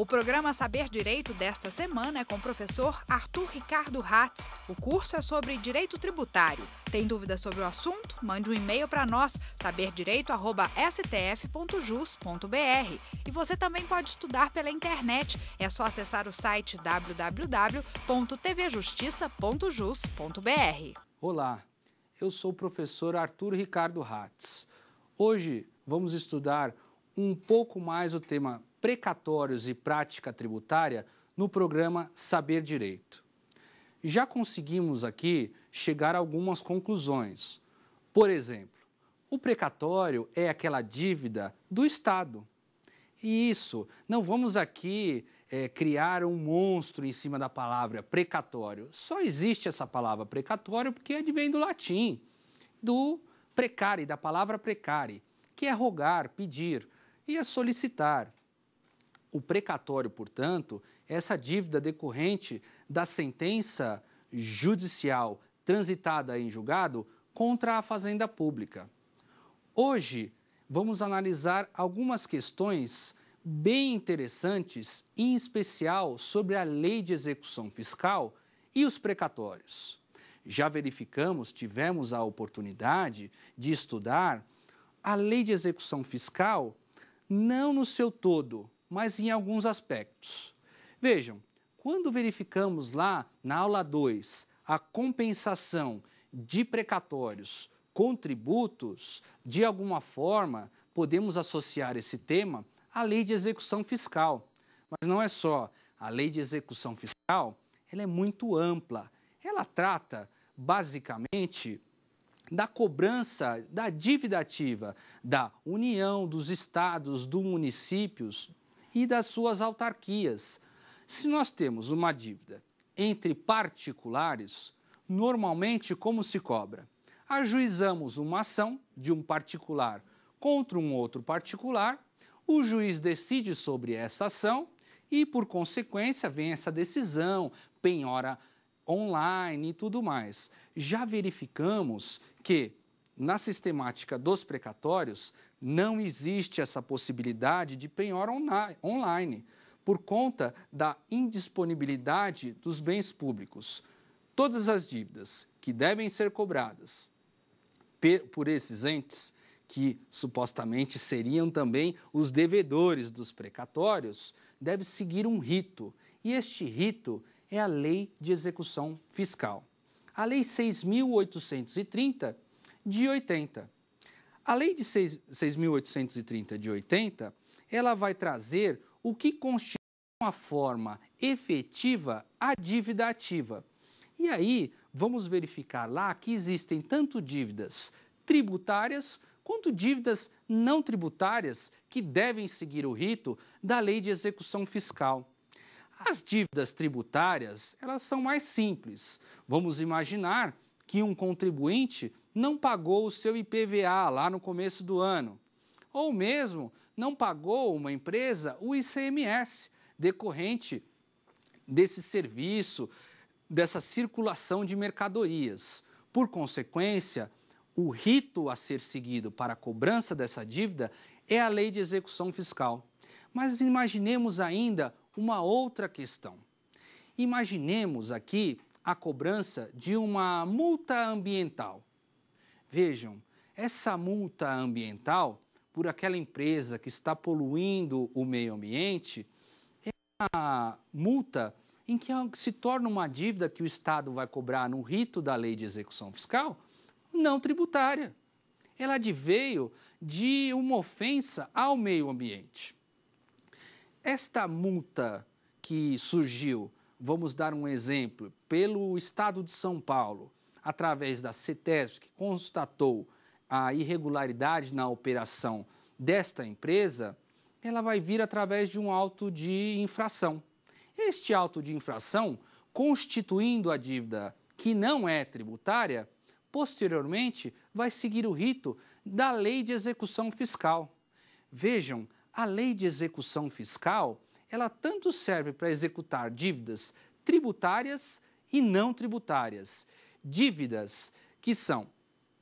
O programa Saber Direito desta semana é com o professor Arthur Ricardo Ratz. O curso é sobre direito tributário. Tem dúvidas sobre o assunto? Mande um e-mail para nós, saberdireito.stf.jus.br. E você também pode estudar pela internet. É só acessar o site www.tvjustiça.jus.br. Olá, eu sou o professor Arthur Ricardo Ratz. Hoje vamos estudar um pouco mais o tema precatórios e prática tributária no programa Saber Direito. Já conseguimos aqui chegar a algumas conclusões. Por exemplo, o precatório é aquela dívida do Estado. E isso, não vamos aqui é, criar um monstro em cima da palavra precatório. Só existe essa palavra precatório porque advém do latim, do precari, da palavra precari, que é rogar, pedir e é solicitar. O precatório, portanto, é essa dívida decorrente da sentença judicial transitada em julgado contra a fazenda pública. Hoje, vamos analisar algumas questões bem interessantes, em especial sobre a lei de execução fiscal e os precatórios. Já verificamos, tivemos a oportunidade de estudar a lei de execução fiscal, não no seu todo, mas em alguns aspectos. Vejam, quando verificamos lá na aula 2 a compensação de precatórios com tributos, de alguma forma podemos associar esse tema à lei de execução fiscal. Mas não é só. A lei de execução fiscal ela é muito ampla. Ela trata, basicamente, da cobrança da dívida ativa da União, dos estados, dos municípios e das suas autarquias. Se nós temos uma dívida entre particulares, normalmente como se cobra? Ajuizamos uma ação de um particular contra um outro particular, o juiz decide sobre essa ação e, por consequência, vem essa decisão, penhora online e tudo mais. Já verificamos que na sistemática dos precatórios, não existe essa possibilidade de penhora online, por conta da indisponibilidade dos bens públicos. Todas as dívidas que devem ser cobradas por esses entes, que supostamente seriam também os devedores dos precatórios, deve seguir um rito. E este rito é a Lei de Execução Fiscal. A Lei 6.830 de 80. A lei de 6.830 de 80, ela vai trazer o que constitui uma forma efetiva a dívida ativa. E aí, vamos verificar lá que existem tanto dívidas tributárias quanto dívidas não tributárias que devem seguir o rito da lei de execução fiscal. As dívidas tributárias, elas são mais simples. Vamos imaginar que um contribuinte não pagou o seu IPVA lá no começo do ano, ou mesmo não pagou uma empresa o ICMS decorrente desse serviço, dessa circulação de mercadorias. Por consequência, o rito a ser seguido para a cobrança dessa dívida é a lei de execução fiscal. Mas imaginemos ainda uma outra questão. Imaginemos aqui a cobrança de uma multa ambiental. Vejam, essa multa ambiental por aquela empresa que está poluindo o meio ambiente é uma multa em que se torna uma dívida que o Estado vai cobrar no rito da lei de execução fiscal não tributária. Ela adveio de uma ofensa ao meio ambiente. Esta multa que surgiu, vamos dar um exemplo, pelo Estado de São Paulo, através da CETESB, que constatou a irregularidade na operação desta empresa, ela vai vir através de um auto de infração. Este auto de infração, constituindo a dívida que não é tributária, posteriormente vai seguir o rito da lei de execução fiscal. Vejam, a lei de execução fiscal, ela tanto serve para executar dívidas tributárias e não tributárias dívidas que são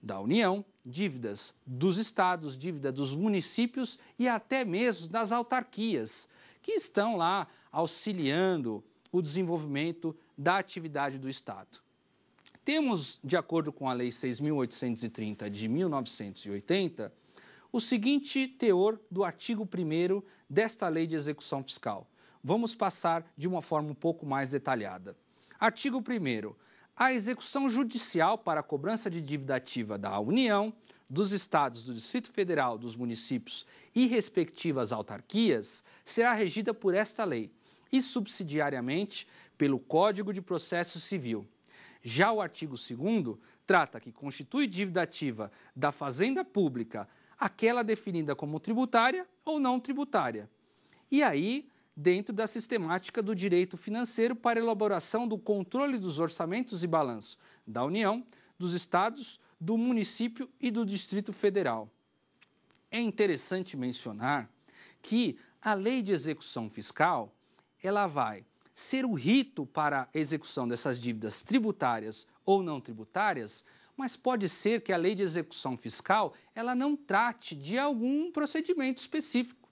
da União, dívidas dos estados, dívida dos municípios e até mesmo das autarquias, que estão lá auxiliando o desenvolvimento da atividade do Estado. Temos, de acordo com a Lei 6.830 de 1980, o seguinte teor do artigo 1 desta Lei de Execução Fiscal. Vamos passar de uma forma um pouco mais detalhada. Artigo 1 a execução judicial para a cobrança de dívida ativa da União, dos estados, do Distrito Federal, dos municípios e respectivas autarquias será regida por esta lei e subsidiariamente pelo Código de Processo Civil. Já o artigo 2 trata que constitui dívida ativa da fazenda pública aquela definida como tributária ou não tributária. E aí, dentro da sistemática do direito financeiro para elaboração do controle dos orçamentos e balanços da União, dos estados, do município e do Distrito Federal. É interessante mencionar que a lei de execução fiscal, ela vai ser o rito para a execução dessas dívidas tributárias ou não tributárias, mas pode ser que a lei de execução fiscal ela não trate de algum procedimento específico.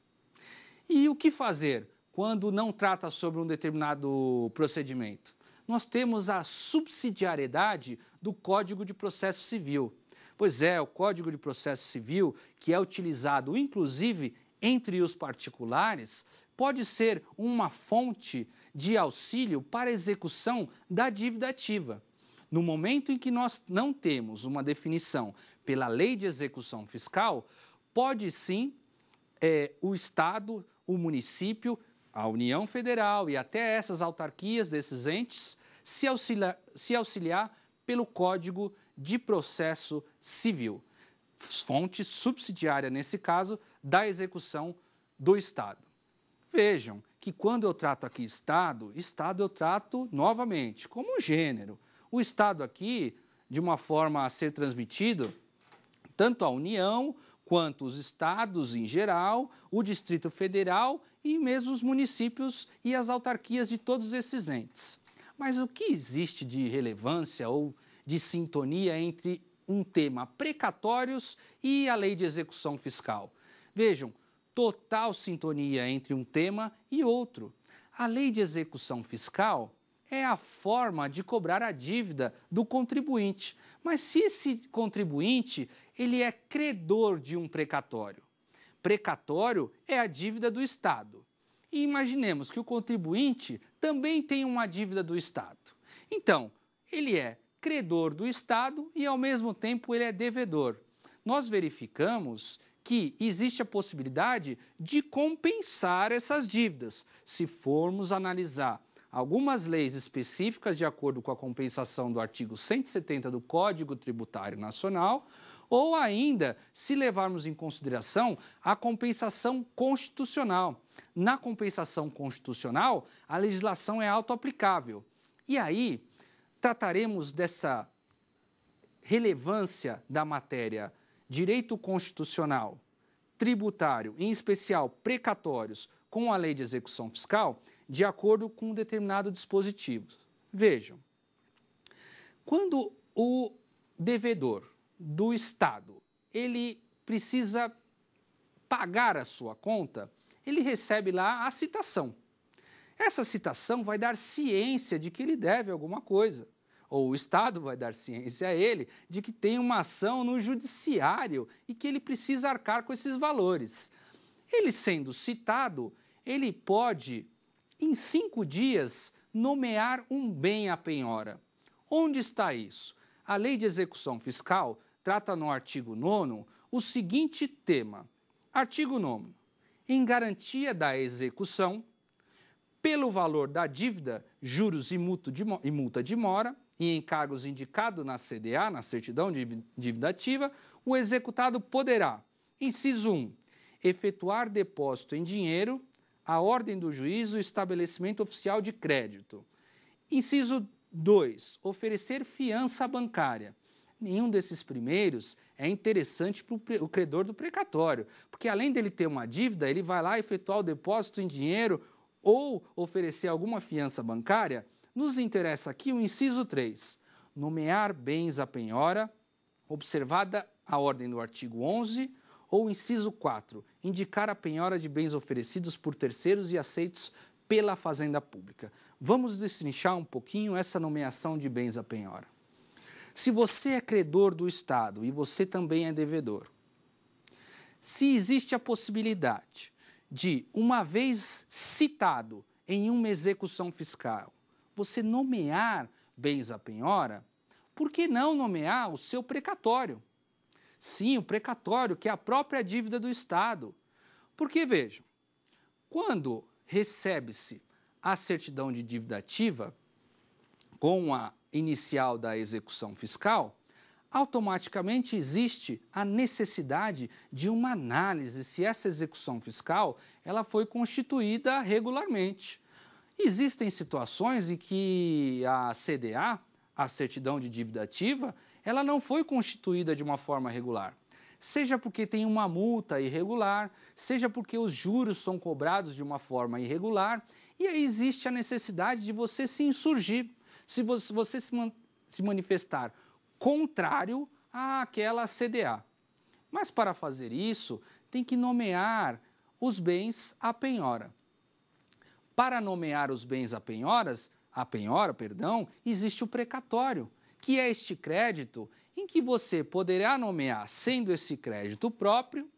E o que fazer? quando não trata sobre um determinado procedimento? Nós temos a subsidiariedade do Código de Processo Civil. Pois é, o Código de Processo Civil, que é utilizado inclusive entre os particulares, pode ser uma fonte de auxílio para a execução da dívida ativa. No momento em que nós não temos uma definição pela lei de execução fiscal, pode sim é, o Estado, o município, a União Federal e até essas autarquias desses entes se, se auxiliar pelo Código de Processo Civil, fonte subsidiária, nesse caso, da execução do Estado. Vejam que quando eu trato aqui Estado, Estado eu trato novamente como um gênero. O Estado aqui, de uma forma a ser transmitido, tanto a União quanto os estados em geral, o Distrito Federal e mesmo os municípios e as autarquias de todos esses entes. Mas o que existe de relevância ou de sintonia entre um tema precatórios e a lei de execução fiscal? Vejam, total sintonia entre um tema e outro. A lei de execução fiscal é a forma de cobrar a dívida do contribuinte. Mas se esse contribuinte ele é credor de um precatório, precatório é a dívida do Estado. E imaginemos que o contribuinte também tem uma dívida do Estado. Então, ele é credor do Estado e, ao mesmo tempo, ele é devedor. Nós verificamos que existe a possibilidade de compensar essas dívidas, se formos analisar algumas leis específicas de acordo com a compensação do artigo 170 do Código Tributário Nacional, ou ainda se levarmos em consideração a compensação constitucional. Na compensação constitucional, a legislação é autoaplicável. E aí, trataremos dessa relevância da matéria direito constitucional, tributário, em especial precatórios, com a lei de execução fiscal, de acordo com um determinado dispositivo. Vejam, quando o devedor do Estado ele precisa pagar a sua conta, ele recebe lá a citação. Essa citação vai dar ciência de que ele deve alguma coisa. Ou o Estado vai dar ciência a ele de que tem uma ação no judiciário e que ele precisa arcar com esses valores. Ele sendo citado, ele pode, em cinco dias, nomear um bem à penhora. Onde está isso? A Lei de Execução Fiscal trata no artigo 9 o seguinte tema: artigo 9. Em garantia da execução, pelo valor da dívida, juros e multa de mora, e encargos indicado na CDA, na certidão de dívida ativa, o executado poderá, inciso 1, efetuar depósito em dinheiro, a ordem do juízo, estabelecimento oficial de crédito. Inciso 2. Oferecer fiança bancária. Nenhum desses primeiros é interessante para o credor do precatório, porque além dele ter uma dívida, ele vai lá efetuar o depósito em dinheiro ou oferecer alguma fiança bancária. Nos interessa aqui o inciso 3. Nomear bens à penhora, observada a ordem do artigo 11, ou inciso 4, indicar a penhora de bens oferecidos por terceiros e aceitos pela Fazenda Pública. Vamos destrinchar um pouquinho essa nomeação de bens à penhora. Se você é credor do Estado e você também é devedor, se existe a possibilidade de, uma vez citado em uma execução fiscal, você nomear bens à penhora, por que não nomear o seu precatório? Sim, o precatório, que é a própria dívida do Estado. Porque, vejam, quando recebe-se a certidão de dívida ativa com a inicial da execução fiscal, automaticamente existe a necessidade de uma análise se essa execução fiscal ela foi constituída regularmente. Existem situações em que a CDA, a certidão de dívida ativa, ela não foi constituída de uma forma regular seja porque tem uma multa irregular, seja porque os juros são cobrados de uma forma irregular, e aí existe a necessidade de você se insurgir, se você se, man se manifestar contrário àquela CDA. Mas para fazer isso, tem que nomear os bens à penhora. Para nomear os bens à penhoras, a penhora, perdão, existe o precatório, que é este crédito em que você poderá nomear, sendo esse crédito próprio,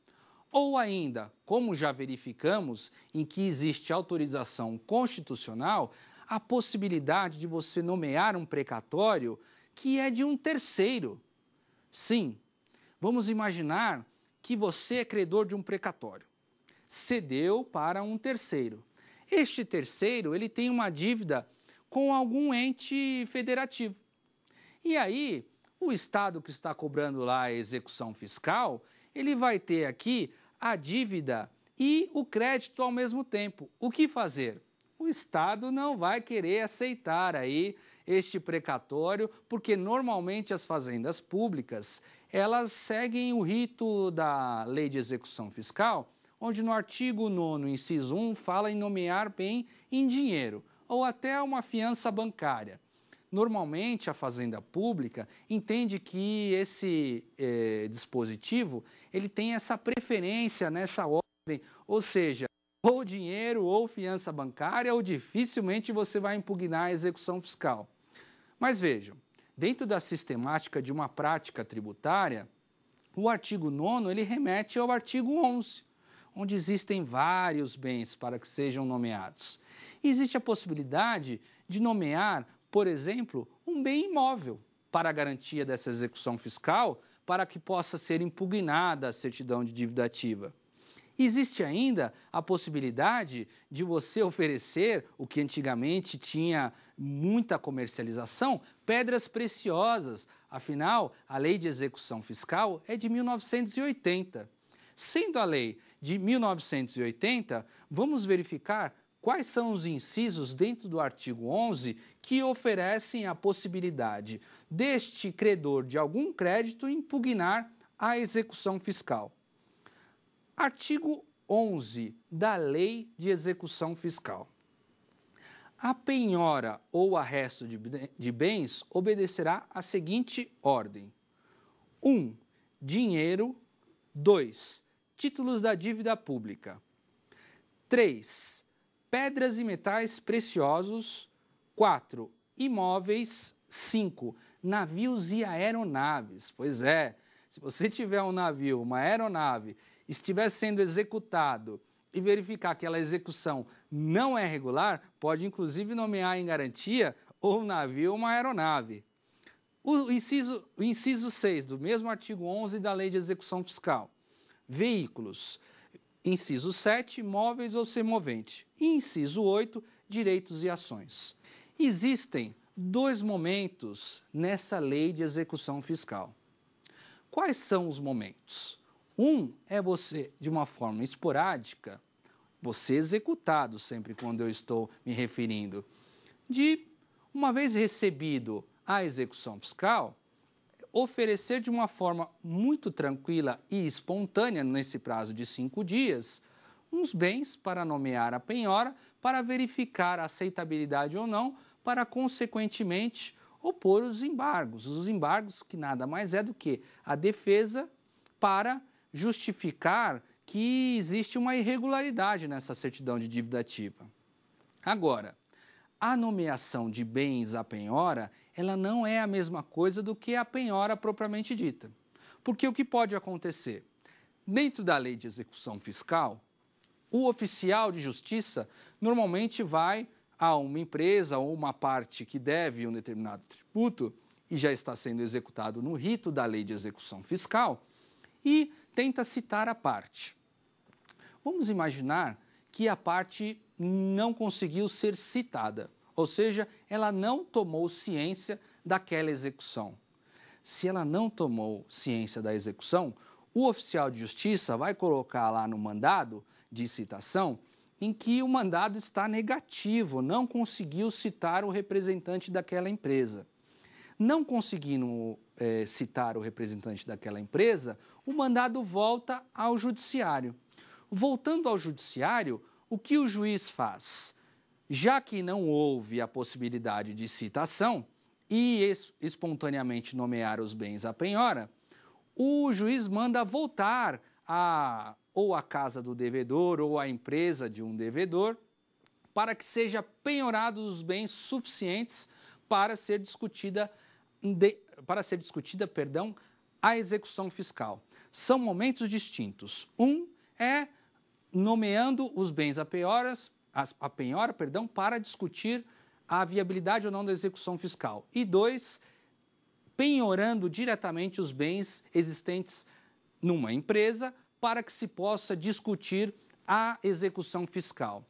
ou ainda, como já verificamos, em que existe autorização constitucional, a possibilidade de você nomear um precatório que é de um terceiro. Sim, vamos imaginar que você é credor de um precatório. Cedeu para um terceiro. Este terceiro, ele tem uma dívida com algum ente federativo. E aí, o Estado que está cobrando lá a execução fiscal, ele vai ter aqui a dívida e o crédito ao mesmo tempo. O que fazer? O Estado não vai querer aceitar aí este precatório, porque normalmente as fazendas públicas, elas seguem o rito da Lei de Execução Fiscal, onde no artigo 9, inciso 1, fala em nomear bem em dinheiro ou até uma fiança bancária. Normalmente, a fazenda pública entende que esse eh, dispositivo ele tem essa preferência nessa ordem, ou seja, ou dinheiro ou fiança bancária, ou dificilmente você vai impugnar a execução fiscal. Mas vejam, dentro da sistemática de uma prática tributária, o artigo 9 ele remete ao artigo 11, onde existem vários bens para que sejam nomeados. E existe a possibilidade de nomear por exemplo, um bem imóvel para a garantia dessa execução fiscal, para que possa ser impugnada a certidão de dívida ativa. Existe ainda a possibilidade de você oferecer o que antigamente tinha muita comercialização, pedras preciosas. Afinal, a lei de execução fiscal é de 1980. Sendo a lei de 1980, vamos verificar quais são os incisos dentro do artigo 11 que oferecem a possibilidade deste credor de algum crédito impugnar a execução fiscal. Artigo 11 da Lei de Execução Fiscal. A penhora ou arresto de bens obedecerá à seguinte ordem: 1. Um, dinheiro. 2. Títulos da dívida pública. 3 pedras e metais preciosos, 4. Imóveis, 5. Navios e aeronaves. Pois é, se você tiver um navio, uma aeronave, estiver sendo executado e verificar que aquela execução não é regular, pode inclusive nomear em garantia ou um navio ou uma aeronave. O inciso, o inciso 6 do mesmo artigo 11 da Lei de Execução Fiscal. Veículos. Inciso 7, imóveis ou semovente. inciso 8, direitos e ações. Existem dois momentos nessa lei de execução fiscal. Quais são os momentos? Um é você, de uma forma esporádica, você executado, sempre quando eu estou me referindo, de uma vez recebido a execução fiscal, oferecer de uma forma muito tranquila e espontânea, nesse prazo de cinco dias, uns bens para nomear a penhora, para verificar a aceitabilidade ou não, para consequentemente opor os embargos. Os embargos que nada mais é do que a defesa para justificar que existe uma irregularidade nessa certidão de dívida ativa. Agora, a nomeação de bens à penhora ela não é a mesma coisa do que a penhora propriamente dita. Porque o que pode acontecer? Dentro da lei de execução fiscal, o oficial de justiça normalmente vai a uma empresa ou uma parte que deve um determinado tributo e já está sendo executado no rito da lei de execução fiscal e tenta citar a parte. Vamos imaginar que a parte não conseguiu ser citada. Ou seja, ela não tomou ciência daquela execução. Se ela não tomou ciência da execução, o oficial de justiça vai colocar lá no mandado de citação em que o mandado está negativo, não conseguiu citar o representante daquela empresa. Não conseguindo é, citar o representante daquela empresa, o mandado volta ao judiciário. Voltando ao judiciário, o que o juiz faz? Já que não houve a possibilidade de citação e espontaneamente nomear os bens à penhora, o juiz manda voltar a ou a casa do devedor ou a empresa de um devedor para que seja penhorados os bens suficientes para ser discutida de, para ser discutida, perdão, a execução fiscal. São momentos distintos. Um é nomeando os bens a penhoras a penhora, perdão, para discutir a viabilidade ou não da execução fiscal. E dois, penhorando diretamente os bens existentes numa empresa para que se possa discutir a execução fiscal.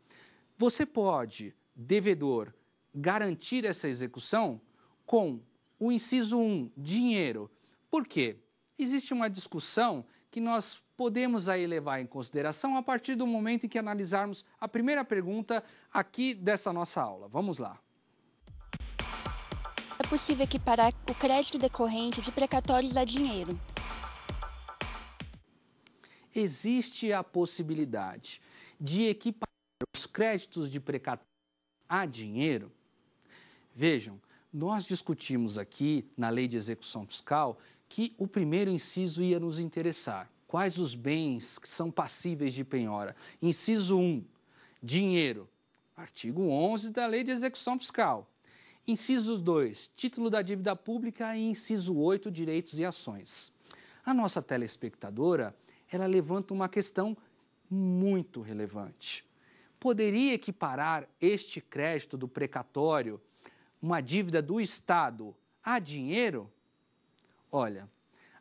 Você pode, devedor, garantir essa execução com o inciso 1, dinheiro. Por quê? Existe uma discussão que nós podemos aí levar em consideração a partir do momento em que analisarmos a primeira pergunta aqui dessa nossa aula. Vamos lá. É possível equiparar o crédito decorrente de precatórios a dinheiro? Existe a possibilidade de equiparar os créditos de precatórios a dinheiro? Vejam, nós discutimos aqui na Lei de Execução Fiscal que o primeiro inciso ia nos interessar. Quais os bens que são passíveis de penhora? Inciso 1, dinheiro, artigo 11 da Lei de Execução Fiscal. Inciso 2, título da dívida pública e inciso 8, direitos e ações. A nossa telespectadora, ela levanta uma questão muito relevante. Poderia equiparar este crédito do precatório, uma dívida do Estado, a dinheiro? Olha,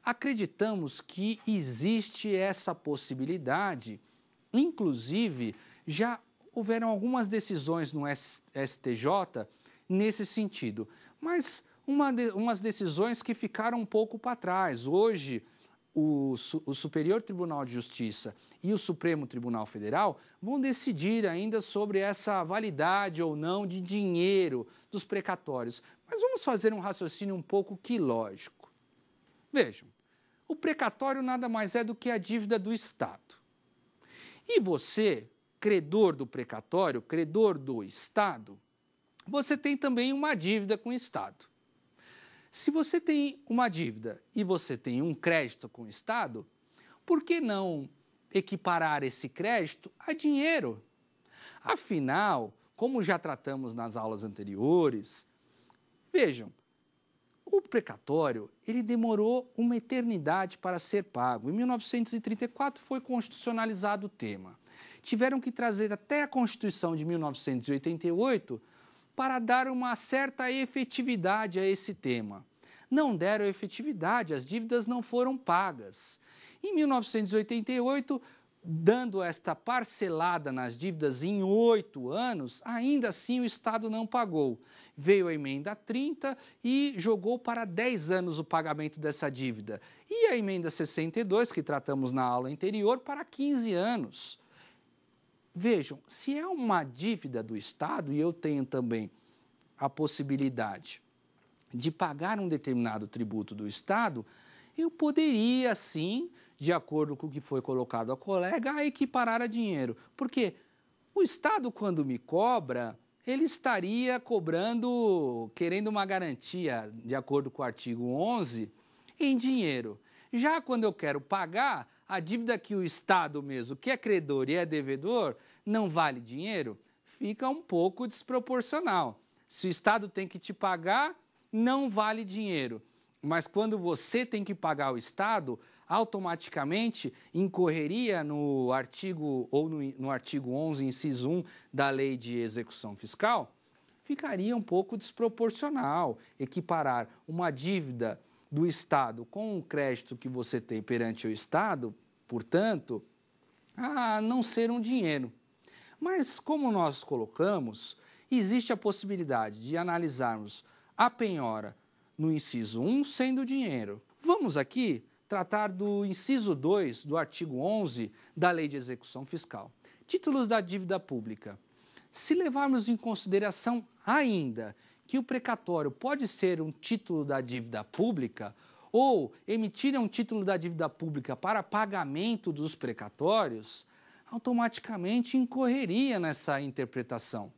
acreditamos que existe essa possibilidade, inclusive já houveram algumas decisões no STJ nesse sentido, mas uma de, umas decisões que ficaram um pouco para trás. Hoje, o, o, Superior Tribunal de Justiça e o Supremo Tribunal Federal vão decidir ainda sobre essa validade ou não de dinheiro dos precatórios. Mas vamos fazer um raciocínio um pouco que lógico. Vejam, o precatório nada mais é do que a dívida do Estado. E você, credor do precatório, credor do Estado, você tem também uma dívida com o Estado. Se você tem uma dívida e você tem um crédito com o Estado, por que não equiparar esse crédito a dinheiro? Afinal, como já tratamos nas aulas anteriores, vejam, o precatório, ele demorou uma eternidade para ser pago. Em 1934 foi constitucionalizado o tema. Tiveram que trazer até a Constituição de 1988 para dar uma certa efetividade a esse tema. Não deram efetividade, as dívidas não foram pagas. Em 1988 dando esta parcelada nas dívidas em oito anos, ainda assim o Estado não pagou. Veio a emenda 30 e jogou para 10 anos o pagamento dessa dívida. E a emenda 62, que tratamos na aula anterior, para 15 anos. Vejam, se é uma dívida do Estado, e eu tenho também a possibilidade de pagar um determinado tributo do Estado, eu poderia sim de acordo com o que foi colocado a colega, a equiparar a dinheiro. Porque o Estado, quando me cobra, ele estaria cobrando, querendo uma garantia, de acordo com o artigo 11, em dinheiro. Já quando eu quero pagar, a dívida que o Estado mesmo, que é credor e é devedor, não vale dinheiro, fica um pouco desproporcional. Se o Estado tem que te pagar, não vale dinheiro. Mas quando você tem que pagar o Estado, automaticamente incorreria no artigo ou no, no artigo 11, inciso 1 da Lei de Execução Fiscal, ficaria um pouco desproporcional equiparar uma dívida do Estado com o crédito que você tem perante o Estado, portanto, a não ser um dinheiro. Mas, como nós colocamos, existe a possibilidade de analisarmos a penhora no inciso 1, sendo dinheiro. Vamos aqui tratar do inciso 2 do artigo 11 da Lei de Execução Fiscal. Títulos da dívida pública. Se levarmos em consideração ainda que o precatório pode ser um título da dívida pública ou emitir um título da dívida pública para pagamento dos precatórios, automaticamente incorreria nessa interpretação.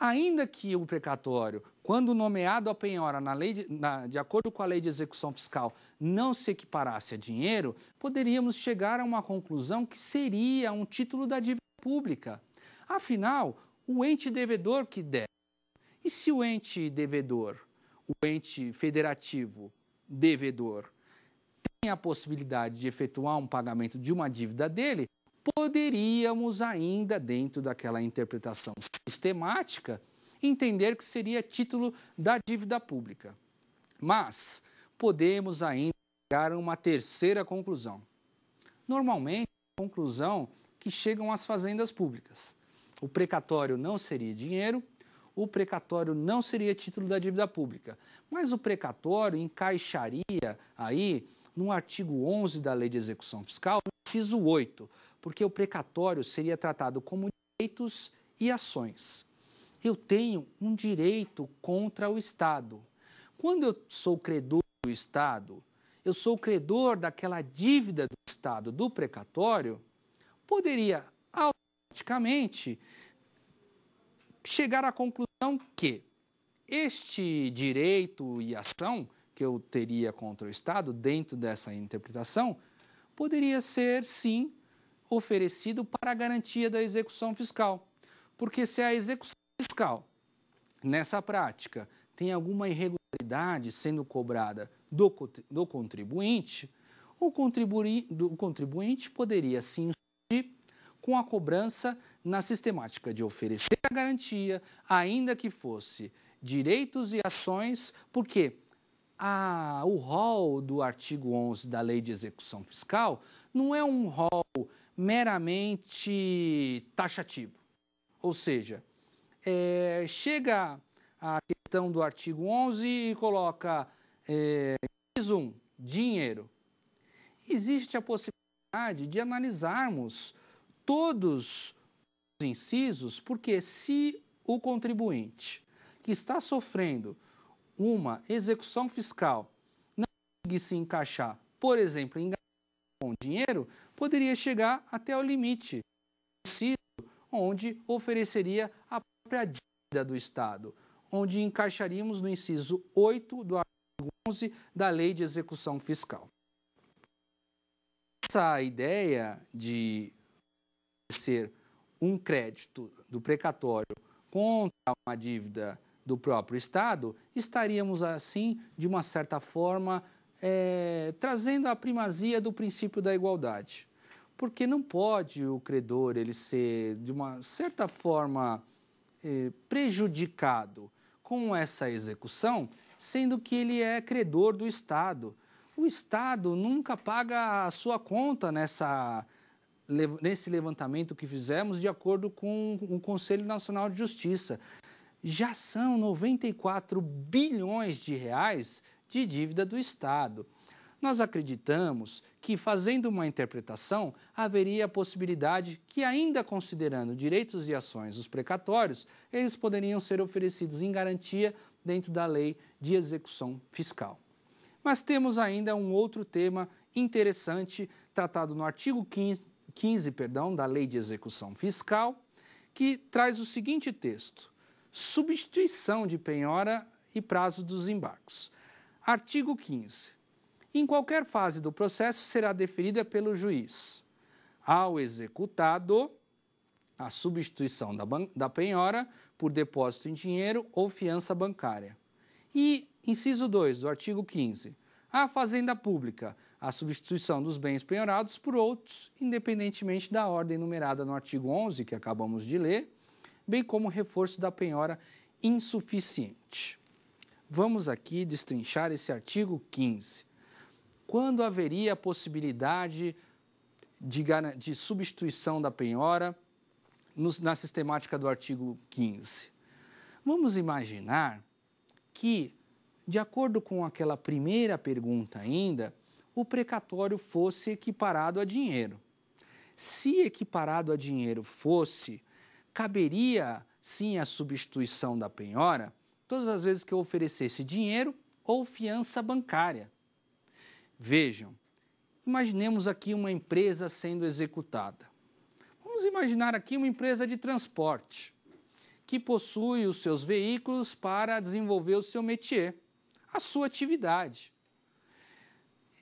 Ainda que o precatório quando nomeado a penhora na lei de, na, de acordo com a lei de execução fiscal não se equiparasse a dinheiro, poderíamos chegar a uma conclusão que seria um título da dívida pública. Afinal, o ente devedor que deve. E se o ente devedor, o ente federativo devedor, tem a possibilidade de efetuar um pagamento de uma dívida dele, poderíamos ainda, dentro daquela interpretação sistemática, entender que seria título da dívida pública. Mas podemos ainda chegar a uma terceira conclusão. Normalmente, a conclusão que chegam às fazendas públicas. O precatório não seria dinheiro, o precatório não seria título da dívida pública, mas o precatório encaixaria aí no artigo 11 da Lei de Execução Fiscal, inciso 8, porque o precatório seria tratado como direitos e ações eu tenho um direito contra o Estado. Quando eu sou credor do Estado, eu sou credor daquela dívida do Estado do precatório, poderia automaticamente chegar à conclusão que este direito e ação que eu teria contra o Estado, dentro dessa interpretação, poderia ser, sim, oferecido para a garantia da execução fiscal. Porque se a execução fiscal. Nessa prática, tem alguma irregularidade sendo cobrada do, do contribuinte, o, contribuinte poderia se insurgir com a cobrança na sistemática de oferecer a garantia, ainda que fosse direitos e ações, porque a, o rol do artigo 11 da Lei de Execução Fiscal não é um rol meramente taxativo. Ou seja, é, chega a questão do artigo 11 e coloca é, um dinheiro. Existe a possibilidade de analisarmos todos os incisos, porque se o contribuinte que está sofrendo uma execução fiscal não conseguir se encaixar, por exemplo, em com dinheiro, poderia chegar até o limite, onde ofereceria a própria dívida do Estado, onde encaixaríamos no inciso 8 do artigo 11 da Lei de Execução Fiscal. Essa ideia de ser um crédito do precatório contra uma dívida do próprio Estado, estaríamos assim, de uma certa forma, é, trazendo a primazia do princípio da igualdade. Porque não pode o credor ele ser, de uma certa forma, eh, prejudicado com essa execução, sendo que ele é credor do Estado. O Estado nunca paga a sua conta nessa, nesse levantamento que fizemos de acordo com o Conselho Nacional de Justiça. Já são 94 bilhões de reais de dívida do Estado. Nós acreditamos que, fazendo uma interpretação, haveria a possibilidade que, ainda considerando direitos e ações dos precatórios, eles poderiam ser oferecidos em garantia dentro da lei de execução fiscal. Mas temos ainda um outro tema interessante tratado no artigo 15, 15 perdão, da Lei de Execução Fiscal, que traz o seguinte texto: substituição de penhora e prazo dos embargos. Artigo 15 em qualquer fase do processo será deferida pelo juiz. Ao executado, a substituição da, da penhora por depósito em dinheiro ou fiança bancária. E, inciso 2 do artigo 15, a Fazenda Pública, a substituição dos bens penhorados por outros, independentemente da ordem numerada no artigo 11, que acabamos de ler, bem como o reforço da penhora insuficiente. Vamos aqui destrinchar esse artigo 15 quando haveria a possibilidade de, de substituição da penhora no, na sistemática do artigo 15. Vamos imaginar que, de acordo com aquela primeira pergunta ainda, o precatório fosse equiparado a dinheiro. Se equiparado a dinheiro fosse, caberia sim a substituição da penhora todas as vezes que eu oferecesse dinheiro ou fiança bancária. Vejam, imaginemos aqui uma empresa sendo executada. Vamos imaginar aqui uma empresa de transporte que possui os seus veículos para desenvolver o seu métier, a sua atividade.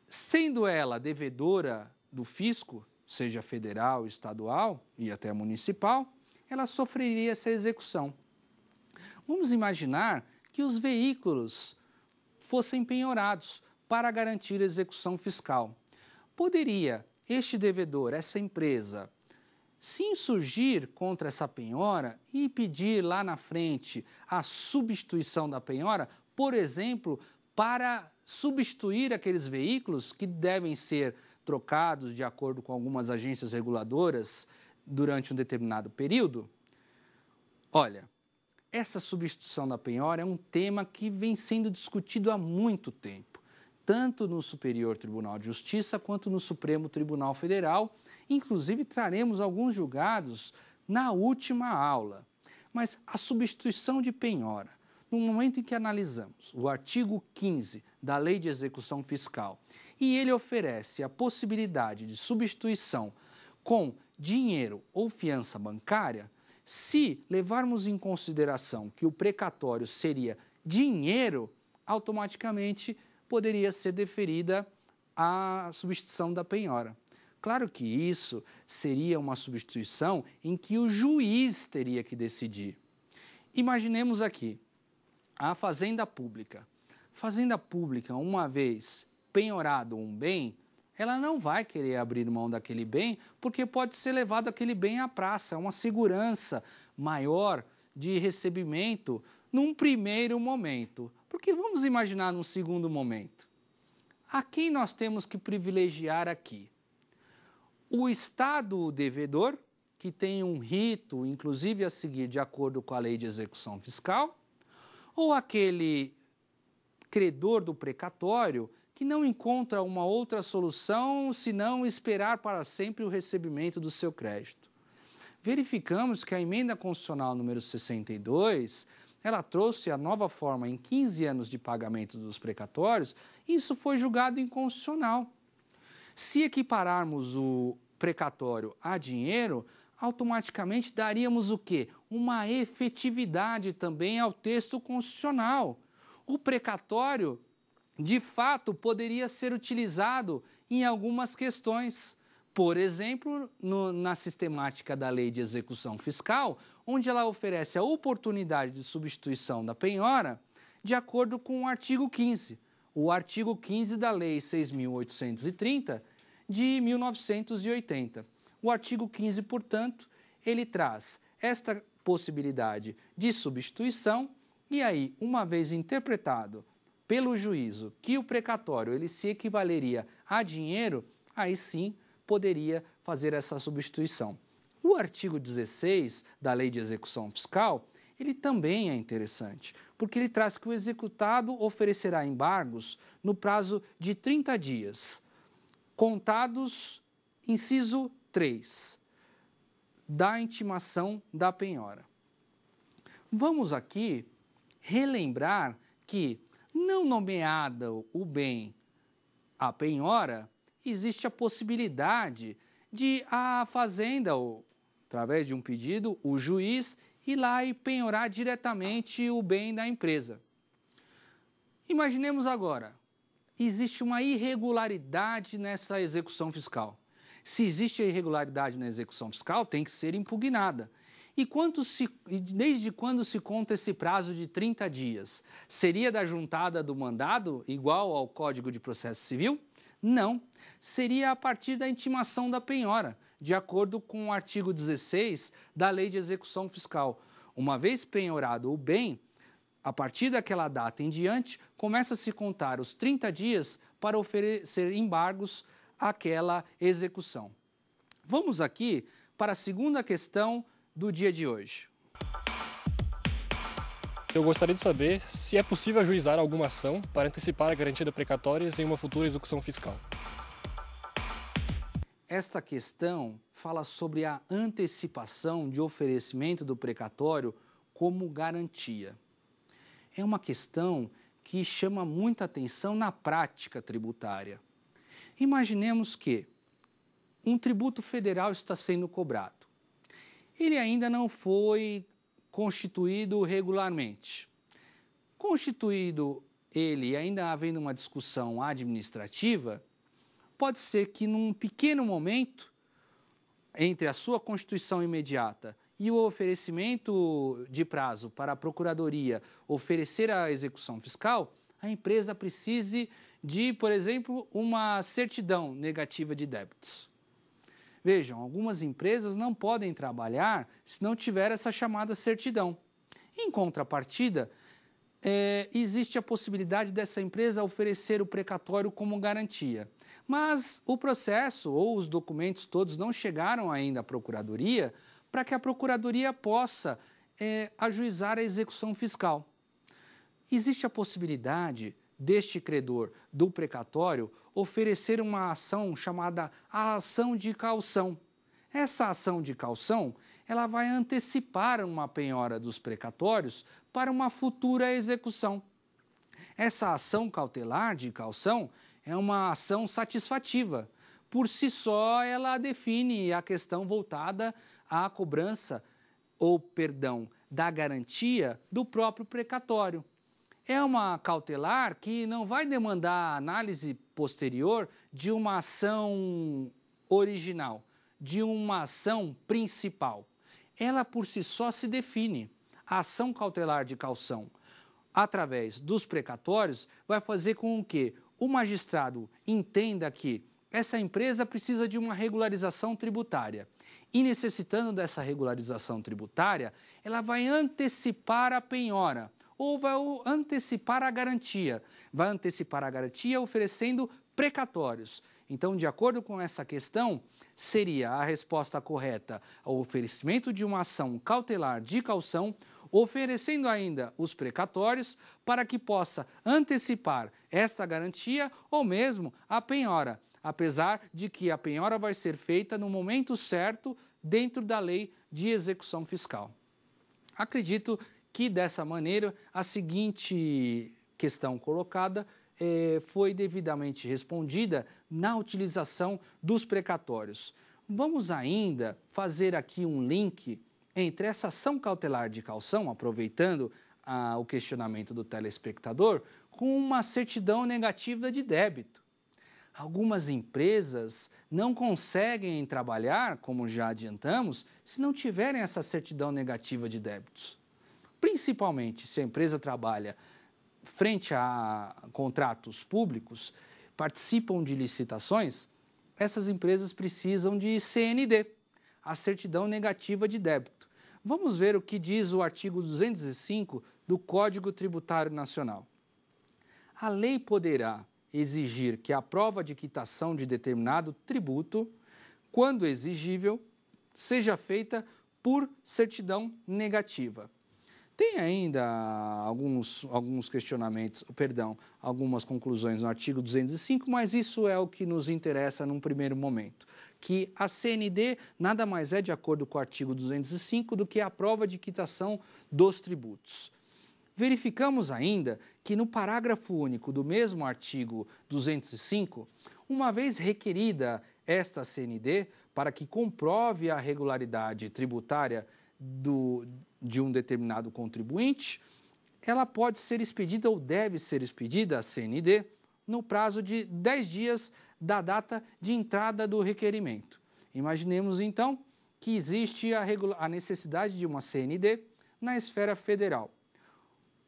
Sendo ela devedora do fisco, seja federal, estadual e até municipal, ela sofreria essa execução. Vamos imaginar que os veículos fossem penhorados, para garantir a execução fiscal. Poderia este devedor, essa empresa, se insurgir contra essa penhora e pedir lá na frente a substituição da penhora, por exemplo, para substituir aqueles veículos que devem ser trocados de acordo com algumas agências reguladoras durante um determinado período? Olha, essa substituição da penhora é um tema que vem sendo discutido há muito tempo tanto no Superior Tribunal de Justiça quanto no Supremo Tribunal Federal. Inclusive, traremos alguns julgados na última aula. Mas a substituição de penhora, no momento em que analisamos o artigo 15 da Lei de Execução Fiscal e ele oferece a possibilidade de substituição com dinheiro ou fiança bancária, se levarmos em consideração que o precatório seria dinheiro, automaticamente poderia ser deferida a substituição da penhora. Claro que isso seria uma substituição em que o juiz teria que decidir. Imaginemos aqui a fazenda pública. Fazenda pública, uma vez penhorado um bem, ela não vai querer abrir mão daquele bem, porque pode ser levado aquele bem à praça, uma segurança maior de recebimento num primeiro momento. Porque vamos imaginar num segundo momento. A quem nós temos que privilegiar aqui? O Estado devedor, que tem um rito, inclusive a seguir de acordo com a lei de execução fiscal, ou aquele credor do precatório que não encontra uma outra solução senão esperar para sempre o recebimento do seu crédito. Verificamos que a emenda constitucional número 62 ela trouxe a nova forma em 15 anos de pagamento dos precatórios, isso foi julgado inconstitucional. Se equipararmos o precatório a dinheiro, automaticamente daríamos o quê? Uma efetividade também ao texto constitucional. O precatório, de fato, poderia ser utilizado em algumas questões. Por exemplo, no, na sistemática da lei de execução fiscal, onde ela oferece a oportunidade de substituição da penhora de acordo com o artigo 15, o artigo 15 da Lei 6.830 de 1980. O artigo 15, portanto, ele traz esta possibilidade de substituição e aí, uma vez interpretado pelo juízo que o precatório ele se equivaleria a dinheiro, aí sim poderia fazer essa substituição. O artigo 16 da Lei de Execução Fiscal, ele também é interessante, porque ele traz que o executado oferecerá embargos no prazo de 30 dias, contados, inciso 3, da intimação da penhora. Vamos aqui relembrar que, não nomeada o bem a penhora, existe a possibilidade de a fazenda ou através de um pedido, o juiz ir lá e penhorar diretamente o bem da empresa. Imaginemos agora, existe uma irregularidade nessa execução fiscal. Se existe a irregularidade na execução fiscal, tem que ser impugnada. E se, desde quando se conta esse prazo de 30 dias? Seria da juntada do mandado, igual ao Código de Processo Civil? Não. Seria a partir da intimação da penhora, de acordo com o artigo 16 da Lei de Execução Fiscal. Uma vez penhorado o bem, a partir daquela data em diante, começa a se contar os 30 dias para oferecer embargos àquela execução. Vamos aqui para a segunda questão do dia de hoje. Eu gostaria de saber se é possível ajuizar alguma ação para antecipar a garantia de precatórias em uma futura execução fiscal esta questão fala sobre a antecipação de oferecimento do precatório como garantia. É uma questão que chama muita atenção na prática tributária. Imaginemos que um tributo federal está sendo cobrado. Ele ainda não foi constituído regularmente. Constituído ele, ainda havendo uma discussão administrativa, pode ser que num pequeno momento, entre a sua constituição imediata e o oferecimento de prazo para a Procuradoria oferecer a execução fiscal, a empresa precise de, por exemplo, uma certidão negativa de débitos. Vejam, algumas empresas não podem trabalhar se não tiver essa chamada certidão. Em contrapartida, é, existe a possibilidade dessa empresa oferecer o precatório como garantia. Mas o processo ou os documentos todos não chegaram ainda à Procuradoria para que a Procuradoria possa é, ajuizar a execução fiscal. Existe a possibilidade deste credor do precatório oferecer uma ação chamada a ação de calção. Essa ação de calção, ela vai antecipar uma penhora dos precatórios para uma futura execução. Essa ação cautelar de calção, é uma ação satisfativa. Por si só, ela define a questão voltada à cobrança ou perdão da garantia do próprio precatório. É uma cautelar que não vai demandar análise posterior de uma ação original, de uma ação principal. Ela por si só se define. A ação cautelar de calção, através dos precatórios, vai fazer com que o magistrado entenda que essa empresa precisa de uma regularização tributária. E necessitando dessa regularização tributária, ela vai antecipar a penhora ou vai antecipar a garantia. Vai antecipar a garantia oferecendo precatórios. Então, de acordo com essa questão, seria a resposta correta ao oferecimento de uma ação cautelar de calção oferecendo ainda os precatórios para que possa antecipar esta garantia ou mesmo a penhora, apesar de que a penhora vai ser feita no momento certo dentro da lei de execução fiscal. Acredito que dessa maneira a seguinte questão colocada eh, foi devidamente respondida na utilização dos precatórios. Vamos ainda fazer aqui um link entre essa ação cautelar de calção, aproveitando ah, o questionamento do telespectador, com uma certidão negativa de débito. Algumas empresas não conseguem trabalhar, como já adiantamos, se não tiverem essa certidão negativa de débitos. Principalmente se a empresa trabalha frente a contratos públicos, participam de licitações, essas empresas precisam de CND, a certidão negativa de débito. Vamos ver o que diz o artigo 205 do Código Tributário Nacional. A lei poderá exigir que a prova de quitação de determinado tributo, quando exigível, seja feita por certidão negativa. Tem ainda alguns, alguns questionamentos, perdão, algumas conclusões no artigo 205, mas isso é o que nos interessa num primeiro momento que a CND nada mais é, de acordo com o artigo 205, do que a prova de quitação dos tributos. Verificamos ainda que no parágrafo único do mesmo artigo 205, uma vez requerida esta CND para que comprove a regularidade tributária do, de um determinado contribuinte, ela pode ser expedida ou deve ser expedida a CND no prazo de 10 dias da data de entrada do requerimento. Imaginemos então que existe a, a necessidade de uma CND na esfera federal.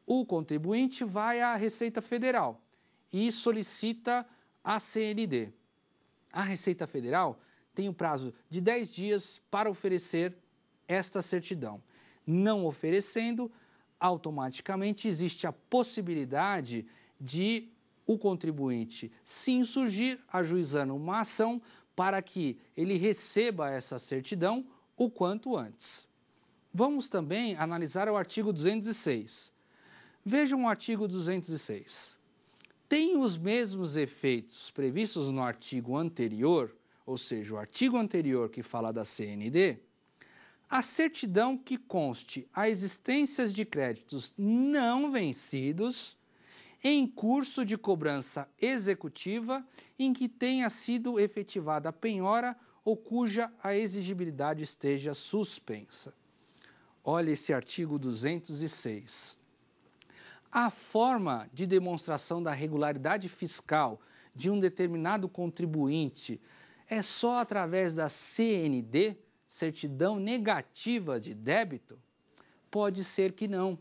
O contribuinte vai à Receita Federal e solicita a CND. A Receita Federal tem o um prazo de 10 dias para oferecer esta certidão. Não oferecendo, automaticamente existe a possibilidade de o contribuinte se insurgir, ajuizando uma ação para que ele receba essa certidão o quanto antes. Vamos também analisar o artigo 206. Vejam o artigo 206. Tem os mesmos efeitos previstos no artigo anterior, ou seja, o artigo anterior que fala da CND, a certidão que conste a existência de créditos não vencidos em curso de cobrança executiva em que tenha sido efetivada a penhora ou cuja a exigibilidade esteja suspensa. Olha esse artigo 206. A forma de demonstração da regularidade fiscal de um determinado contribuinte é só através da CND, certidão negativa de débito? Pode ser que não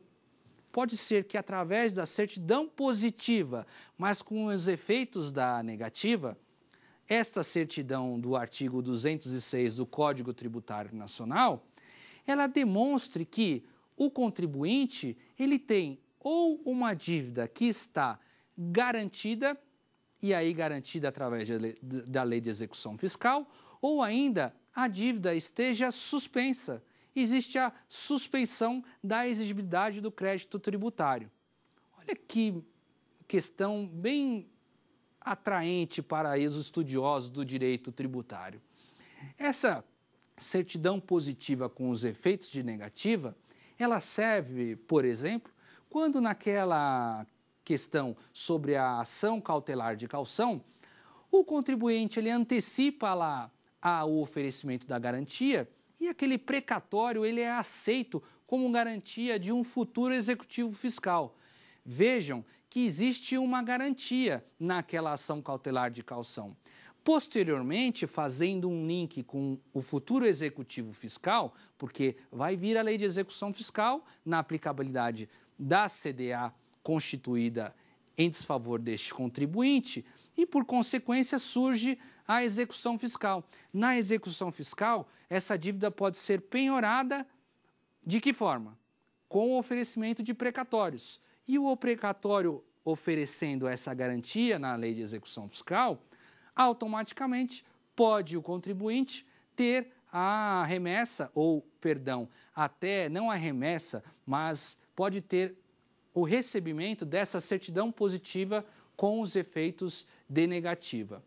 pode ser que através da certidão positiva, mas com os efeitos da negativa, esta certidão do artigo 206 do Código Tributário Nacional, ela demonstre que o contribuinte, ele tem ou uma dívida que está garantida, e aí garantida através de, da lei de execução fiscal, ou ainda a dívida esteja suspensa, existe a suspeição da exigibilidade do crédito tributário. Olha que questão bem atraente para os estudiosos do direito tributário. Essa certidão positiva com os efeitos de negativa, ela serve, por exemplo, quando naquela questão sobre a ação cautelar de calção, o contribuinte ele antecipa lá o oferecimento da garantia e aquele precatório ele é aceito como garantia de um futuro executivo fiscal. Vejam que existe uma garantia naquela ação cautelar de calção. Posteriormente, fazendo um link com o futuro executivo fiscal, porque vai vir a lei de execução fiscal na aplicabilidade da CDA constituída em desfavor deste contribuinte, e, por consequência, surge a execução fiscal. Na execução fiscal, essa dívida pode ser penhorada de que forma? Com o oferecimento de precatórios. E o precatório oferecendo essa garantia na lei de execução fiscal, automaticamente pode o contribuinte ter a remessa, ou, perdão, até não a remessa, mas pode ter o recebimento dessa certidão positiva com os efeitos de negativa.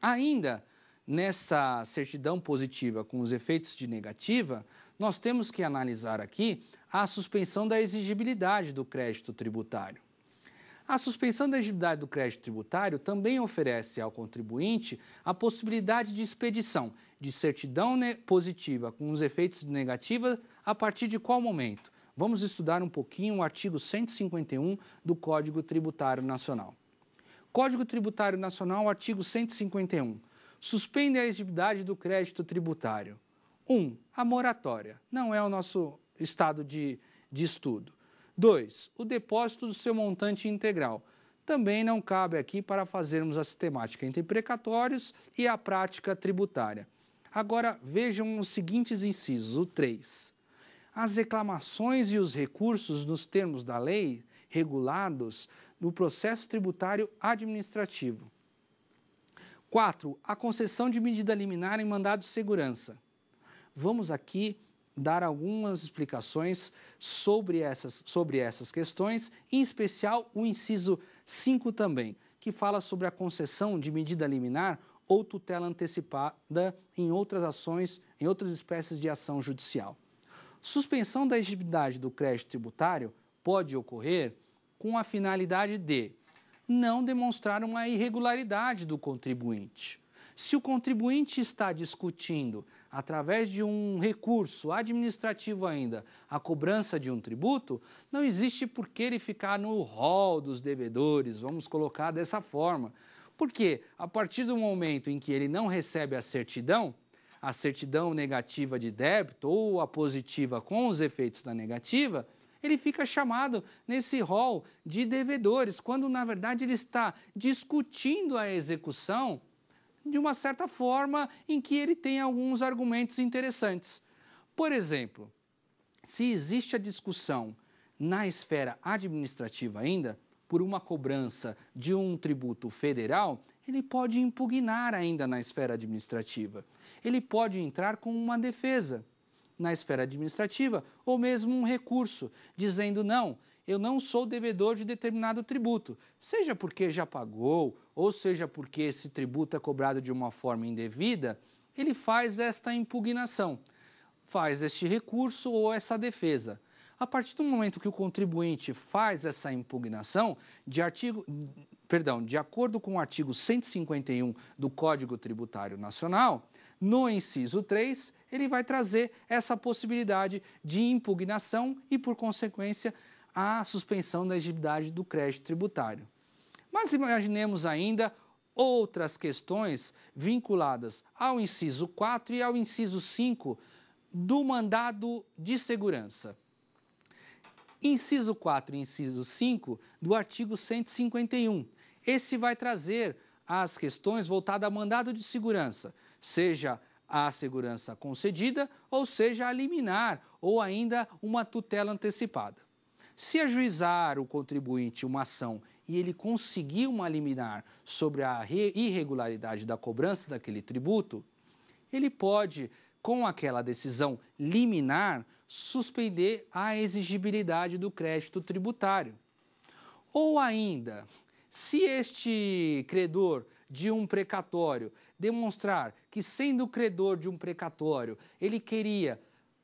Ainda nessa certidão positiva com os efeitos de negativa, nós temos que analisar aqui a suspensão da exigibilidade do crédito tributário. A suspensão da exigibilidade do crédito tributário também oferece ao contribuinte a possibilidade de expedição de certidão positiva com os efeitos de negativa a partir de qual momento? Vamos estudar um pouquinho o artigo 151 do Código Tributário Nacional. Código Tributário Nacional, artigo 151. Suspende a exigibilidade do crédito tributário. 1. Um, a moratória. Não é o nosso estado de, de estudo. 2. O depósito do seu montante integral. Também não cabe aqui para fazermos a sistemática entre precatórios e a prática tributária. Agora vejam os seguintes incisos, o 3. As reclamações e os recursos nos termos da lei regulados no processo tributário administrativo. 4. A concessão de medida liminar em mandado de segurança. Vamos aqui dar algumas explicações sobre essas, sobre essas questões, em especial o inciso 5 também, que fala sobre a concessão de medida liminar ou tutela antecipada em outras ações, em outras espécies de ação judicial. Suspensão da exigibilidade do crédito tributário pode ocorrer com a finalidade de não demonstrar uma irregularidade do contribuinte. Se o contribuinte está discutindo, através de um recurso administrativo ainda, a cobrança de um tributo, não existe por que ele ficar no rol dos devedores, vamos colocar dessa forma. Porque a partir do momento em que ele não recebe a certidão, a certidão negativa de débito ou a positiva com os efeitos da negativa, ele fica chamado nesse rol de devedores, quando na verdade ele está discutindo a execução de uma certa forma em que ele tem alguns argumentos interessantes. Por exemplo, se existe a discussão na esfera administrativa ainda, por uma cobrança de um tributo federal, ele pode impugnar ainda na esfera administrativa. Ele pode entrar com uma defesa na esfera administrativa, ou mesmo um recurso, dizendo não, eu não sou devedor de determinado tributo, seja porque já pagou, ou seja porque esse tributo é cobrado de uma forma indevida, ele faz esta impugnação, faz este recurso ou essa defesa. A partir do momento que o contribuinte faz essa impugnação, de, artigo, perdão, de acordo com o artigo 151 do Código Tributário Nacional, no inciso 3, ele vai trazer essa possibilidade de impugnação e, por consequência, a suspensão da exigibilidade do crédito tributário. Mas imaginemos ainda outras questões vinculadas ao inciso 4 e ao inciso 5 do mandado de segurança. Inciso 4 e inciso 5 do artigo 151. Esse vai trazer as questões voltadas a mandado de segurança, seja a segurança concedida, ou seja a liminar, ou ainda uma tutela antecipada. Se ajuizar o contribuinte uma ação e ele conseguir uma liminar sobre a irregularidade da cobrança daquele tributo, ele pode, com aquela decisão liminar, suspender a exigibilidade do crédito tributário. Ou ainda, se este credor de um precatório demonstrar que, sendo credor de um precatório, ele queria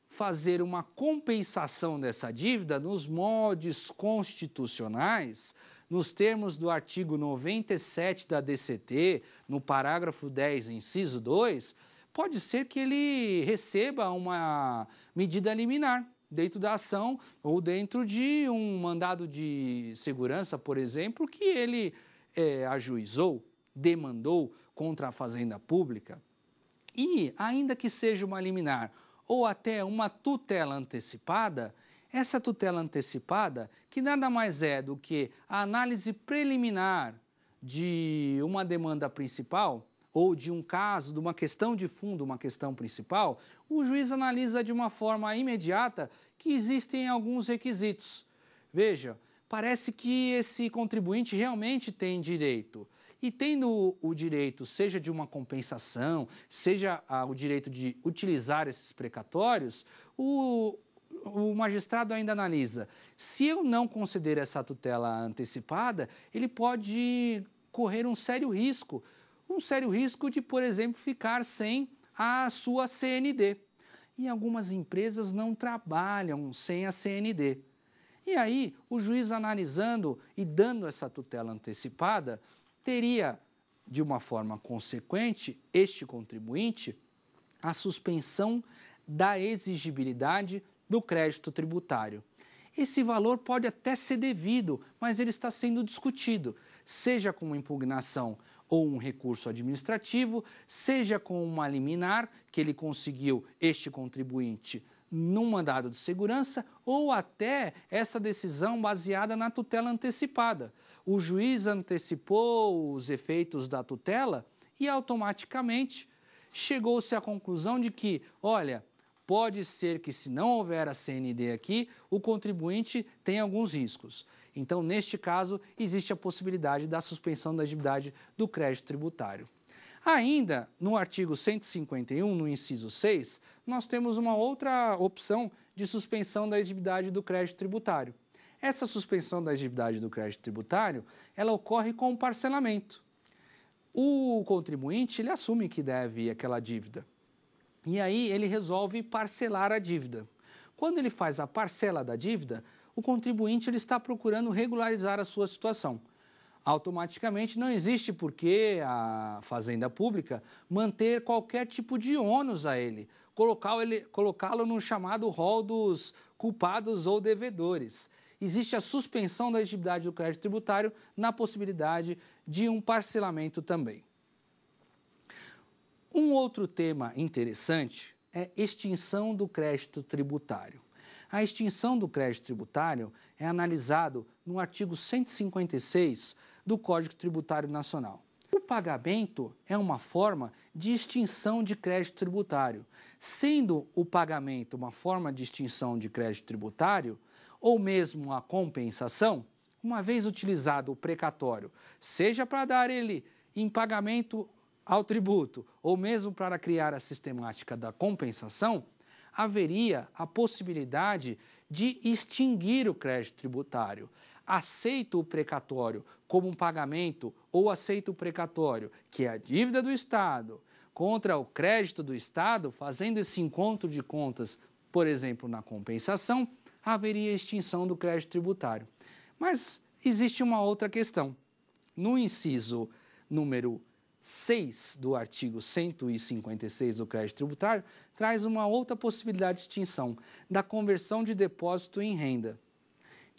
fazer uma compensação dessa dívida nos moldes constitucionais, nos termos do artigo 97 da DCT, no parágrafo 10, inciso 2, pode ser que ele receba uma medida liminar dentro da ação ou dentro de um mandado de segurança, por exemplo, que ele é, ajuizou, demandou contra a fazenda pública. E, ainda que seja uma liminar ou até uma tutela antecipada, essa tutela antecipada, que nada mais é do que a análise preliminar de uma demanda principal ou de um caso, de uma questão de fundo, uma questão principal, o juiz analisa de uma forma imediata que existem alguns requisitos. Veja, parece que esse contribuinte realmente tem direito. E tendo o direito, seja de uma compensação, seja ah, o direito de utilizar esses precatórios, o, o magistrado ainda analisa. Se eu não conceder essa tutela antecipada, ele pode correr um sério risco. Um sério risco de, por exemplo, ficar sem a sua CND. E algumas empresas não trabalham sem a CND. E aí, o juiz analisando e dando essa tutela antecipada, teria, de uma forma consequente, este contribuinte a suspensão da exigibilidade do crédito tributário. Esse valor pode até ser devido, mas ele está sendo discutido, seja com uma impugnação ou um recurso administrativo, seja com uma liminar que ele conseguiu este contribuinte num mandado de segurança ou até essa decisão baseada na tutela antecipada. O juiz antecipou os efeitos da tutela e automaticamente chegou-se à conclusão de que, olha, pode ser que se não houver a CND aqui, o contribuinte tem alguns riscos. Então, neste caso, existe a possibilidade da suspensão da atividade do crédito tributário. Ainda no artigo 151, no inciso 6, nós temos uma outra opção de suspensão da exigibilidade do crédito tributário. Essa suspensão da exigibilidade do crédito tributário, ela ocorre com o parcelamento. O contribuinte, ele assume que deve aquela dívida. E aí ele resolve parcelar a dívida. Quando ele faz a parcela da dívida, o contribuinte ele está procurando regularizar a sua situação automaticamente não existe que a fazenda pública manter qualquer tipo de ônus a ele, colocá-lo no chamado rol dos culpados ou devedores. Existe a suspensão da legitimidade do crédito tributário na possibilidade de um parcelamento também. Um outro tema interessante é extinção do crédito tributário. A extinção do crédito tributário é analisado no artigo 156 do Código Tributário Nacional. O pagamento é uma forma de extinção de crédito tributário. Sendo o pagamento uma forma de extinção de crédito tributário, ou mesmo a compensação, uma vez utilizado o precatório, seja para dar ele em pagamento ao tributo ou mesmo para criar a sistemática da compensação, haveria a possibilidade de extinguir o crédito tributário aceita o precatório como um pagamento ou aceita o precatório, que é a dívida do Estado, contra o crédito do Estado, fazendo esse encontro de contas, por exemplo, na compensação, haveria extinção do crédito tributário. Mas existe uma outra questão. No inciso número 6 do artigo 156 do Crédito Tributário, traz uma outra possibilidade de extinção, da conversão de depósito em renda.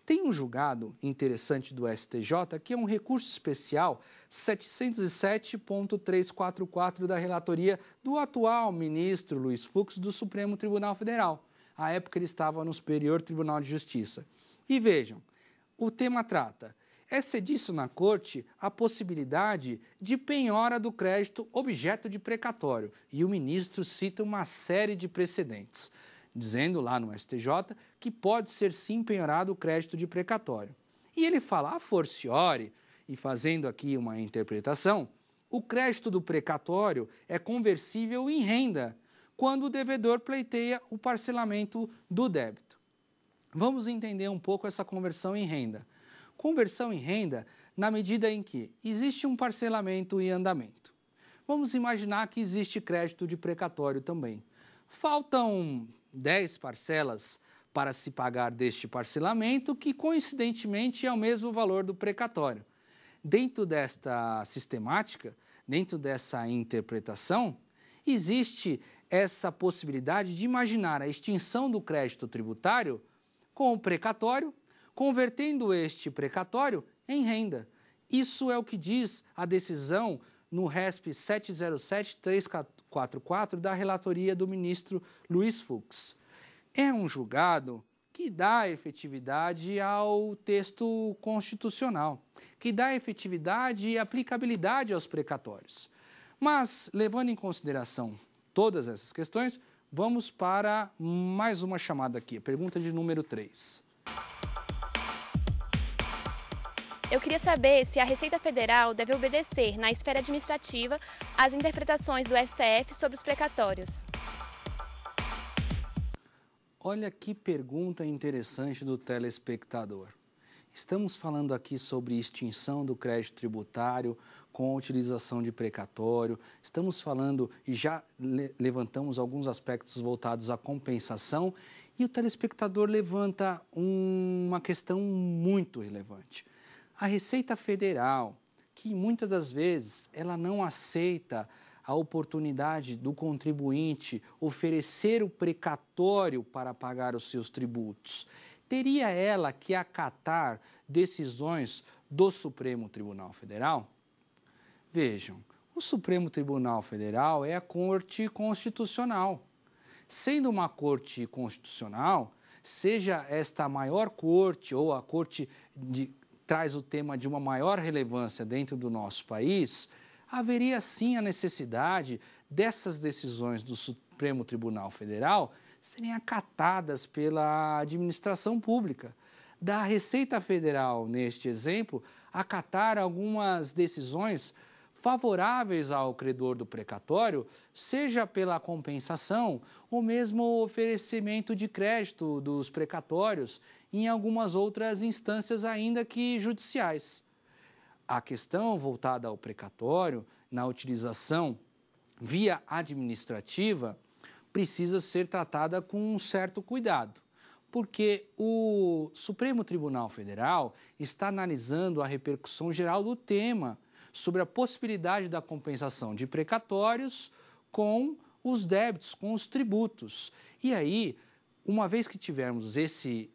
Tem um julgado interessante do STJ, que é um recurso especial 707.344 da relatoria do atual ministro Luiz Fux do Supremo Tribunal Federal. À época ele estava no Superior Tribunal de Justiça. E vejam, o tema trata é cedido na corte a possibilidade de penhora do crédito objeto de precatório, e o ministro cita uma série de precedentes dizendo lá no STJ que pode ser sim penhorado o crédito de precatório. E ele fala a forciore, e fazendo aqui uma interpretação, o crédito do precatório é conversível em renda quando o devedor pleiteia o parcelamento do débito. Vamos entender um pouco essa conversão em renda. Conversão em renda na medida em que existe um parcelamento em andamento. Vamos imaginar que existe crédito de precatório também. Faltam 10 parcelas para se pagar deste parcelamento, que coincidentemente é o mesmo valor do precatório. Dentro desta sistemática, dentro dessa interpretação, existe essa possibilidade de imaginar a extinção do crédito tributário com o precatório, convertendo este precatório em renda. Isso é o que diz a decisão no RESP 707 344 da relatoria do ministro Luiz Fux. É um julgado que dá efetividade ao texto constitucional, que dá efetividade e aplicabilidade aos precatórios. Mas, levando em consideração todas essas questões, vamos para mais uma chamada aqui, pergunta de número 3. Eu queria saber se a Receita Federal deve obedecer, na esfera administrativa, às interpretações do STF sobre os precatórios. Olha que pergunta interessante do telespectador. Estamos falando aqui sobre extinção do crédito tributário com utilização de precatório, estamos falando e já le levantamos alguns aspectos voltados à compensação e o telespectador levanta um, uma questão muito relevante. A Receita Federal, que muitas das vezes ela não aceita a oportunidade do contribuinte oferecer o precatório para pagar os seus tributos. Teria ela que acatar decisões do Supremo Tribunal Federal? Vejam, o Supremo Tribunal Federal é a Corte Constitucional. Sendo uma Corte Constitucional, seja esta maior corte ou a corte de traz o tema de uma maior relevância dentro do nosso país, haveria sim a necessidade dessas decisões do Supremo Tribunal Federal serem acatadas pela administração pública. Da Receita Federal, neste exemplo, acatar algumas decisões favoráveis ao credor do precatório, seja pela compensação ou mesmo oferecimento de crédito dos precatórios em algumas outras instâncias, ainda que judiciais. A questão voltada ao precatório, na utilização via administrativa, precisa ser tratada com um certo cuidado, porque o Supremo Tribunal Federal está analisando a repercussão geral do tema sobre a possibilidade da compensação de precatórios com os débitos, com os tributos. E aí, uma vez que tivermos esse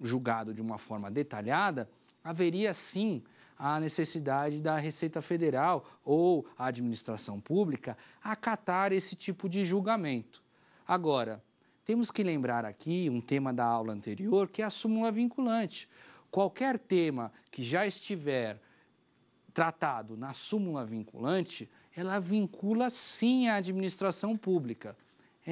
julgado de uma forma detalhada, haveria sim a necessidade da Receita Federal ou a administração pública acatar esse tipo de julgamento. Agora, temos que lembrar aqui um tema da aula anterior, que é a súmula vinculante. Qualquer tema que já estiver tratado na súmula vinculante, ela vincula sim a administração pública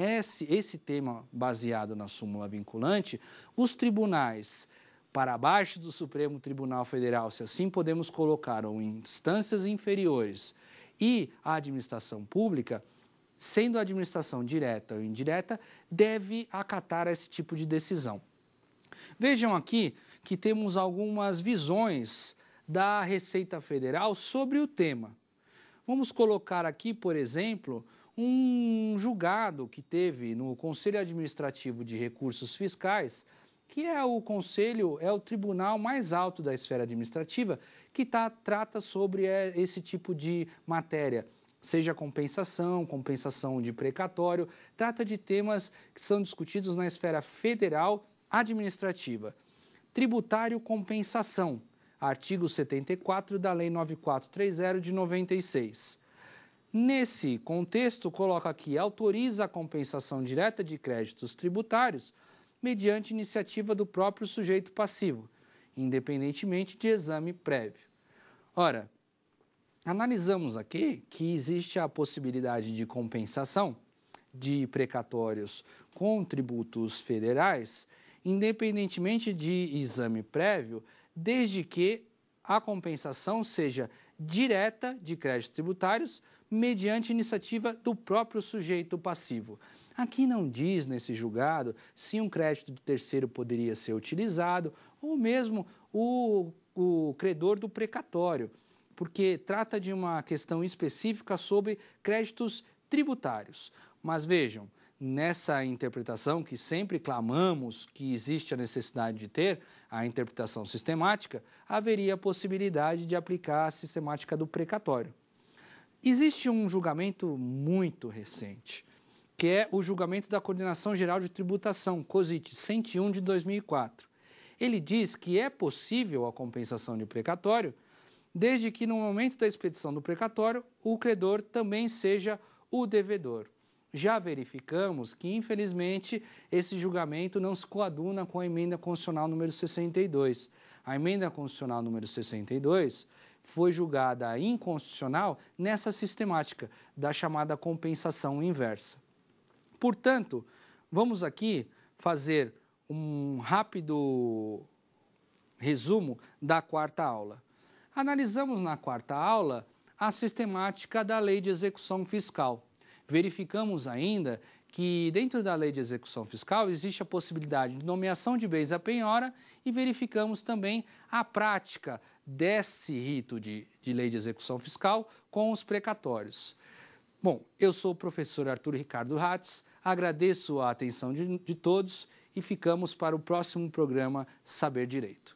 esse, esse tema baseado na súmula vinculante, os tribunais para abaixo do Supremo Tribunal Federal, se assim podemos colocar, ou instâncias inferiores, e a administração pública, sendo a administração direta ou indireta, deve acatar esse tipo de decisão. Vejam aqui que temos algumas visões da Receita Federal sobre o tema. Vamos colocar aqui, por exemplo, um julgado que teve no Conselho Administrativo de Recursos Fiscais, que é o conselho, é o tribunal mais alto da esfera administrativa que tá, trata sobre é, esse tipo de matéria seja compensação, compensação de precatório, trata de temas que são discutidos na esfera federal administrativa. Tributário compensação, artigo 74 da Lei 9430 de 96. Nesse contexto, coloca aqui, autoriza a compensação direta de créditos tributários mediante iniciativa do próprio sujeito passivo, independentemente de exame prévio. Ora, analisamos aqui que existe a possibilidade de compensação de precatórios com tributos federais, independentemente de exame prévio, desde que a compensação seja direta de créditos tributários mediante iniciativa do próprio sujeito passivo. Aqui não diz nesse julgado se um crédito do terceiro poderia ser utilizado ou mesmo o, o credor do precatório, porque trata de uma questão específica sobre créditos tributários. Mas vejam, nessa interpretação que sempre clamamos que existe a necessidade de ter, a interpretação sistemática, haveria a possibilidade de aplicar a sistemática do precatório. Existe um julgamento muito recente, que é o julgamento da Coordenação Geral de Tributação, COSIT 101 de 2004. Ele diz que é possível a compensação de precatório, desde que no momento da expedição do precatório, o credor também seja o devedor. Já verificamos que, infelizmente, esse julgamento não se coaduna com a emenda constitucional número 62. A emenda constitucional número 62 foi julgada inconstitucional nessa sistemática da chamada compensação inversa. Portanto, vamos aqui fazer um rápido resumo da quarta aula. Analisamos na quarta aula a sistemática da lei de execução fiscal. Verificamos ainda que dentro da lei de execução fiscal existe a possibilidade de nomeação de bens à penhora e verificamos também a prática desse rito de, de lei de execução fiscal com os precatórios. Bom, eu sou o professor Arthur Ricardo Ratz, agradeço a atenção de, de todos e ficamos para o próximo programa Saber Direito.